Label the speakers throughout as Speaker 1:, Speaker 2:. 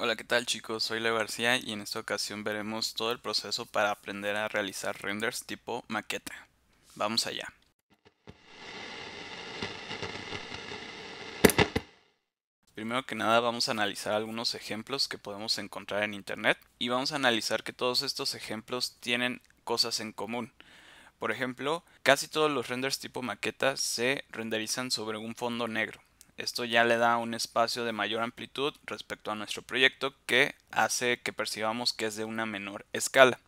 Speaker 1: Hola, ¿qué tal chicos? Soy Leo García y en esta ocasión veremos todo el proceso para aprender a realizar renders tipo maqueta. Vamos allá. Primero que nada vamos a analizar algunos ejemplos que podemos encontrar en internet y vamos a analizar que todos estos ejemplos tienen cosas en común. Por ejemplo, casi todos los renders tipo maqueta se renderizan sobre un fondo negro. Esto ya le da un espacio de mayor amplitud respecto a nuestro proyecto que hace que percibamos que es de una menor escala.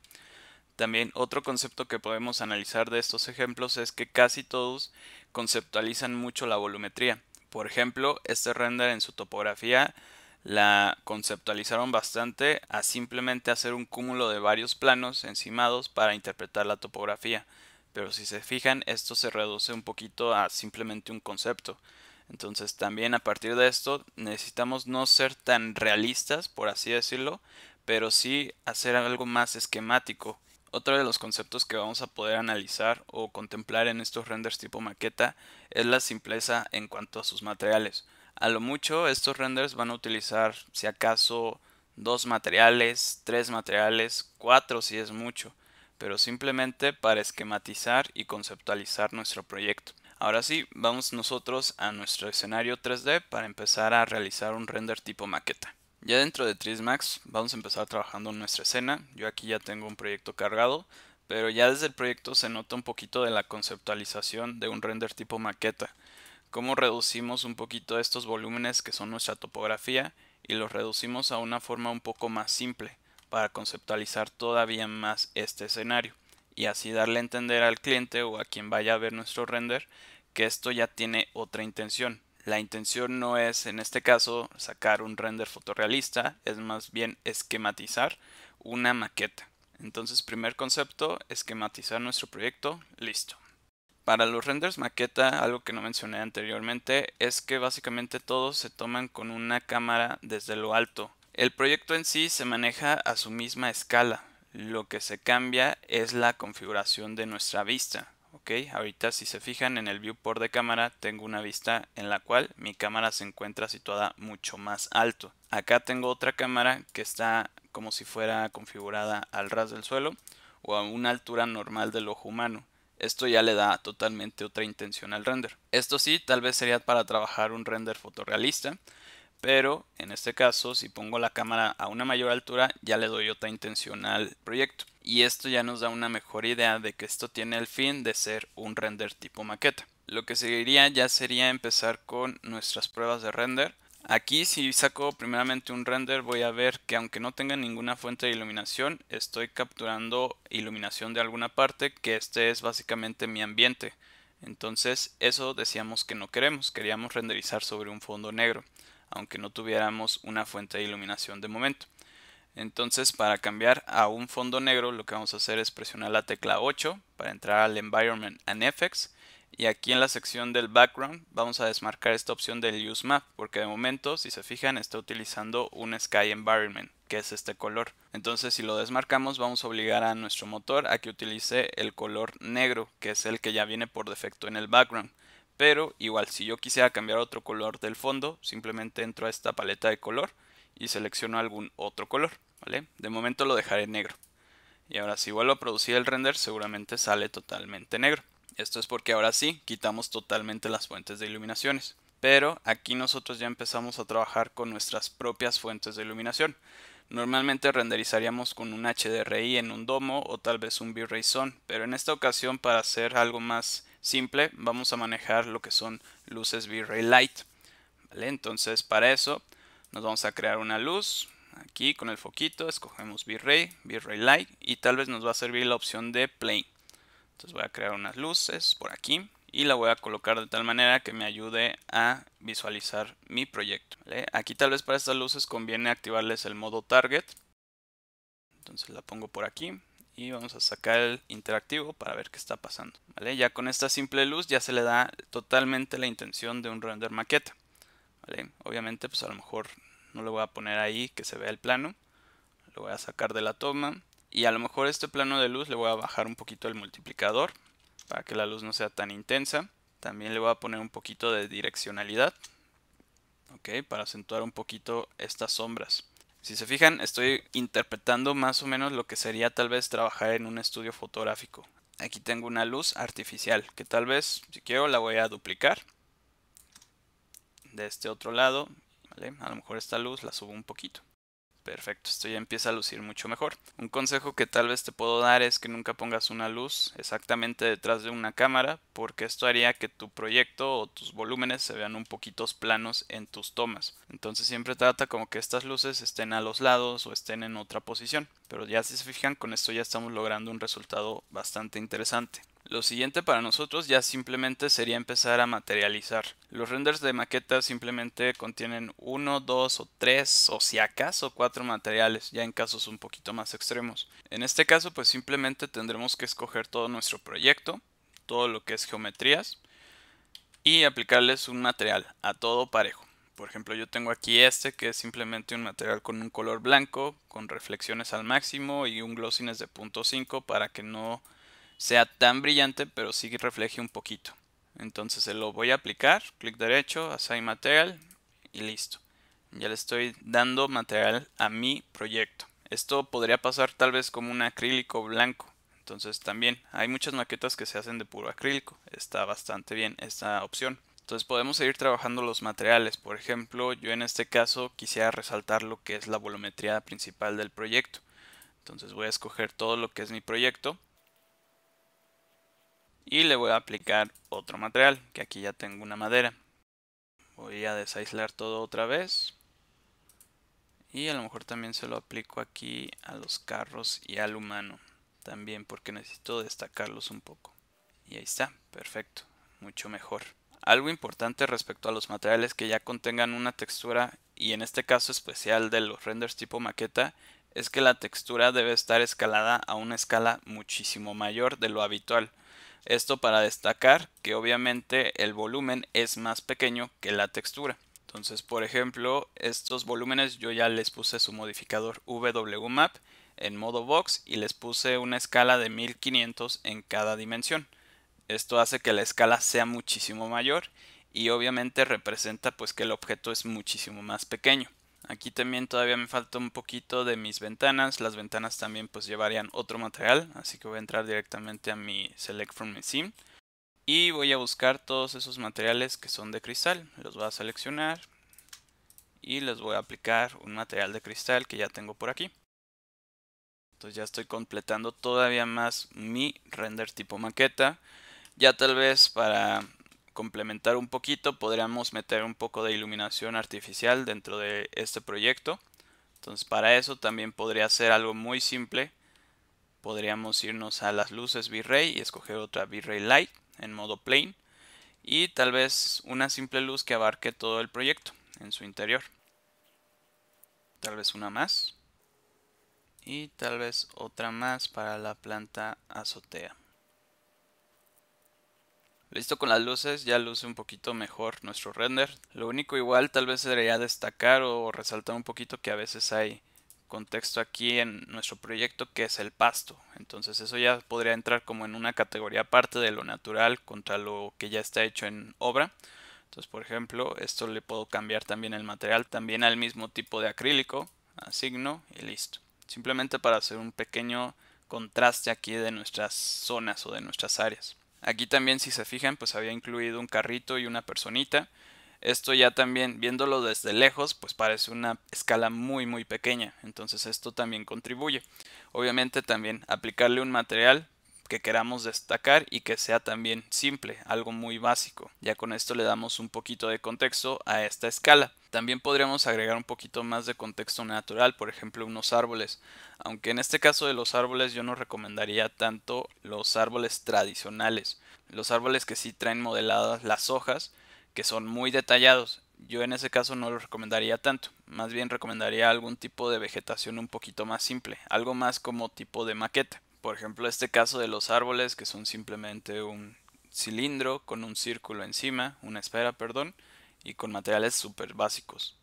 Speaker 1: También otro concepto que podemos analizar de estos ejemplos es que casi todos conceptualizan mucho la volumetría. Por ejemplo, este render en su topografía la conceptualizaron bastante a simplemente hacer un cúmulo de varios planos encimados para interpretar la topografía. Pero si se fijan, esto se reduce un poquito a simplemente un concepto. Entonces también a partir de esto necesitamos no ser tan realistas, por así decirlo, pero sí hacer algo más esquemático. Otro de los conceptos que vamos a poder analizar o contemplar en estos renders tipo maqueta es la simpleza en cuanto a sus materiales. A lo mucho estos renders van a utilizar si acaso dos materiales, tres materiales, cuatro si es mucho, pero simplemente para esquematizar y conceptualizar nuestro proyecto. Ahora sí, vamos nosotros a nuestro escenario 3D para empezar a realizar un render tipo maqueta. Ya dentro de 3 Max vamos a empezar trabajando en nuestra escena. Yo aquí ya tengo un proyecto cargado, pero ya desde el proyecto se nota un poquito de la conceptualización de un render tipo maqueta. Cómo reducimos un poquito estos volúmenes que son nuestra topografía y los reducimos a una forma un poco más simple para conceptualizar todavía más este escenario y así darle a entender al cliente o a quien vaya a ver nuestro render que esto ya tiene otra intención. La intención no es en este caso sacar un render fotorrealista, es más bien esquematizar una maqueta. Entonces primer concepto, esquematizar nuestro proyecto, listo. Para los renders maqueta, algo que no mencioné anteriormente, es que básicamente todos se toman con una cámara desde lo alto. El proyecto en sí se maneja a su misma escala, lo que se cambia es la configuración de nuestra vista. ¿ok? Ahorita si se fijan en el viewport de cámara tengo una vista en la cual mi cámara se encuentra situada mucho más alto. Acá tengo otra cámara que está como si fuera configurada al ras del suelo o a una altura normal del ojo humano. Esto ya le da totalmente otra intención al render. Esto sí, tal vez sería para trabajar un render fotorrealista pero en este caso si pongo la cámara a una mayor altura ya le doy otra intención al proyecto y esto ya nos da una mejor idea de que esto tiene el fin de ser un render tipo maqueta. Lo que seguiría ya sería empezar con nuestras pruebas de render. Aquí si saco primeramente un render voy a ver que aunque no tenga ninguna fuente de iluminación estoy capturando iluminación de alguna parte que este es básicamente mi ambiente. Entonces eso decíamos que no queremos, queríamos renderizar sobre un fondo negro aunque no tuviéramos una fuente de iluminación de momento. Entonces para cambiar a un fondo negro lo que vamos a hacer es presionar la tecla 8 para entrar al Environment and Effects y aquí en la sección del Background vamos a desmarcar esta opción del Use Map porque de momento si se fijan está utilizando un Sky Environment que es este color. Entonces si lo desmarcamos vamos a obligar a nuestro motor a que utilice el color negro que es el que ya viene por defecto en el background pero igual si yo quisiera cambiar otro color del fondo, simplemente entro a esta paleta de color y selecciono algún otro color, ¿vale? De momento lo dejaré negro. Y ahora si vuelvo a producir el render seguramente sale totalmente negro. Esto es porque ahora sí quitamos totalmente las fuentes de iluminaciones. Pero aquí nosotros ya empezamos a trabajar con nuestras propias fuentes de iluminación. Normalmente renderizaríamos con un HDRI en un domo o tal vez un V-Ray Zone, pero en esta ocasión para hacer algo más simple vamos a manejar lo que son luces V-Ray Light. Entonces para eso nos vamos a crear una luz. Aquí con el foquito escogemos V-Ray, V-Ray Light y tal vez nos va a servir la opción de Plane. Entonces voy a crear unas luces por aquí y la voy a colocar de tal manera que me ayude a visualizar mi proyecto. Aquí tal vez para estas luces conviene activarles el modo Target. Entonces la pongo por aquí y vamos a sacar el interactivo para ver qué está pasando. ¿vale? Ya con esta simple luz ya se le da totalmente la intención de un render maqueta. ¿vale? Obviamente pues a lo mejor no le voy a poner ahí que se vea el plano. Lo voy a sacar de la toma y a lo mejor este plano de luz le voy a bajar un poquito el multiplicador para que la luz no sea tan intensa. También le voy a poner un poquito de direccionalidad. para acentuar un poquito estas sombras. Si se fijan, estoy interpretando más o menos lo que sería tal vez trabajar en un estudio fotográfico. Aquí tengo una luz artificial que tal vez, si quiero, la voy a duplicar. De este otro lado, a lo mejor esta luz la subo un poquito. Perfecto, esto ya empieza a lucir mucho mejor. Un consejo que tal vez te puedo dar es que nunca pongas una luz exactamente detrás de una cámara porque esto haría que tu proyecto o tus volúmenes se vean un poquito planos en tus tomas. Entonces siempre trata como que estas luces estén a los lados o estén en otra posición. Pero ya si se fijan con esto ya estamos logrando un resultado bastante interesante. Lo siguiente para nosotros ya simplemente sería empezar a materializar. Los renders de maquetas simplemente contienen uno, dos o tres o si acaso cuatro materiales, ya en casos un poquito más extremos. En este caso pues simplemente tendremos que escoger todo nuestro proyecto, todo lo que es geometrías y aplicarles un material a todo parejo. Por ejemplo, yo tengo aquí este que es simplemente un material con un color blanco, con reflexiones al máximo y un glossiness de 0.5 para que no sea tan brillante, pero sí refleje un poquito. Entonces se lo voy a aplicar, clic derecho, assign material y listo. Ya le estoy dando material a mi proyecto. Esto podría pasar tal vez como un acrílico blanco. Entonces también hay muchas maquetas que se hacen de puro acrílico. Está bastante bien esta opción. Entonces podemos seguir trabajando los materiales. Por ejemplo, yo en este caso quisiera resaltar lo que es la volumetría principal del proyecto. Entonces voy a escoger todo lo que es mi proyecto y le voy a aplicar otro material, que aquí ya tengo una madera. Voy a desaislar todo otra vez. Y a lo mejor también se lo aplico aquí a los carros y al humano. También porque necesito destacarlos un poco. Y ahí está, perfecto, mucho mejor. Algo importante respecto a los materiales que ya contengan una textura, y en este caso especial de los renders tipo maqueta, es que la textura debe estar escalada a una escala muchísimo mayor de lo habitual esto para destacar que obviamente el volumen es más pequeño que la textura. Entonces, por ejemplo, estos volúmenes yo ya les puse su modificador WMAP en modo box y les puse una escala de 1500 en cada dimensión. Esto hace que la escala sea muchísimo mayor y obviamente representa pues que el objeto es muchísimo más pequeño. Aquí también todavía me falta un poquito de mis ventanas. Las ventanas también pues llevarían otro material. Así que voy a entrar directamente a mi Select from my Sim. Y voy a buscar todos esos materiales que son de cristal. Los voy a seleccionar. Y les voy a aplicar un material de cristal que ya tengo por aquí. Entonces ya estoy completando todavía más mi render tipo maqueta. Ya tal vez para complementar un poquito, podríamos meter un poco de iluminación artificial dentro de este proyecto. Entonces para eso también podría ser algo muy simple. Podríamos irnos a las luces V-Ray y escoger otra V-Ray Light en modo plane. Y tal vez una simple luz que abarque todo el proyecto en su interior. Tal vez una más. Y tal vez otra más para la planta azotea. Listo con las luces, ya luce un poquito mejor nuestro render. Lo único igual tal vez sería destacar o resaltar un poquito que a veces hay contexto aquí en nuestro proyecto que es el pasto. Entonces eso ya podría entrar como en una categoría aparte de lo natural contra lo que ya está hecho en obra. Entonces por ejemplo esto le puedo cambiar también el material también al mismo tipo de acrílico. Asigno y listo. Simplemente para hacer un pequeño contraste aquí de nuestras zonas o de nuestras áreas. Aquí también si se fijan pues había incluido un carrito y una personita. Esto ya también viéndolo desde lejos pues parece una escala muy muy pequeña. Entonces esto también contribuye. Obviamente también aplicarle un material que queramos destacar y que sea también simple, algo muy básico. Ya con esto le damos un poquito de contexto a esta escala. También podríamos agregar un poquito más de contexto natural, por ejemplo unos árboles, aunque en este caso de los árboles yo no recomendaría tanto los árboles tradicionales, los árboles que sí traen modeladas las hojas, que son muy detallados, yo en ese caso no lo recomendaría tanto, más bien recomendaría algún tipo de vegetación un poquito más simple, algo más como tipo de maqueta. Por ejemplo, este caso de los árboles, que son simplemente un cilindro con un círculo encima, una esfera, perdón, y con materiales súper básicos.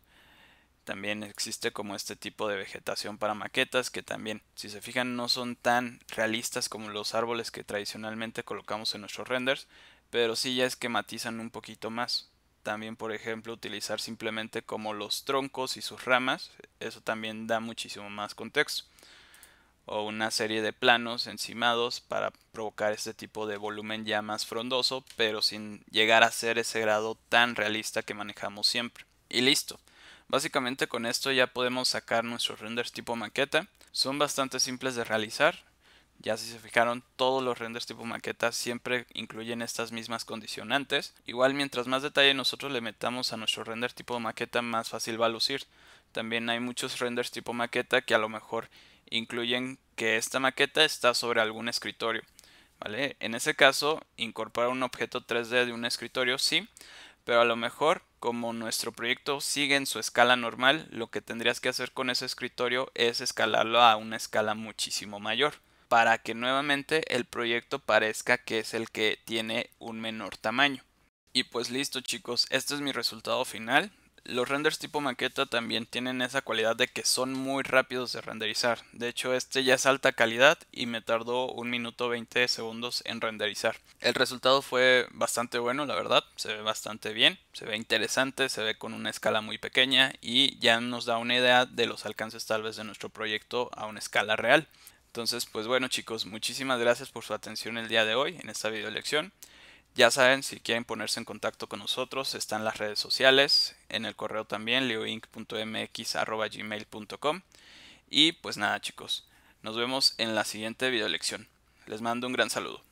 Speaker 1: También existe como este tipo de vegetación para maquetas que también, si se fijan, no son tan realistas como los árboles que tradicionalmente colocamos en nuestros renders, pero sí ya esquematizan un poquito más. También, por ejemplo, utilizar simplemente como los troncos y sus ramas, eso también da muchísimo más contexto o una serie de planos encimados para provocar este tipo de volumen ya más frondoso, pero sin llegar a ser ese grado tan realista que manejamos siempre. Y listo. Básicamente con esto ya podemos sacar nuestros renders tipo maqueta. Son bastante simples de realizar. Ya si se fijaron, todos los renders tipo maqueta siempre incluyen estas mismas condicionantes. Igual mientras más detalle nosotros le metamos a nuestro render tipo maqueta, más fácil va a lucir. También hay muchos renders tipo maqueta que a lo mejor incluyen que esta maqueta está sobre algún escritorio. ¿vale? En ese caso, incorporar un objeto 3D de un escritorio sí, pero a lo mejor, como nuestro proyecto sigue en su escala normal, lo que tendrías que hacer con ese escritorio es escalarlo a una escala muchísimo mayor, para que nuevamente el proyecto parezca que es el que tiene un menor tamaño. Y pues listo chicos, este es mi resultado final los renders tipo maqueta también tienen esa cualidad de que son muy rápidos de renderizar. De hecho, este ya es alta calidad y me tardó un minuto 20 segundos en renderizar. El resultado fue bastante bueno, la verdad. Se ve bastante bien, se ve interesante, se ve con una escala muy pequeña y ya nos da una idea de los alcances tal vez de nuestro proyecto a una escala real. Entonces, pues bueno chicos, muchísimas gracias por su atención el día de hoy en esta video ya saben, si quieren ponerse en contacto con nosotros, están las redes sociales, en el correo también, leoinc.mx.gmail.com. Y pues nada chicos, nos vemos en la siguiente videolección. Les mando un gran saludo.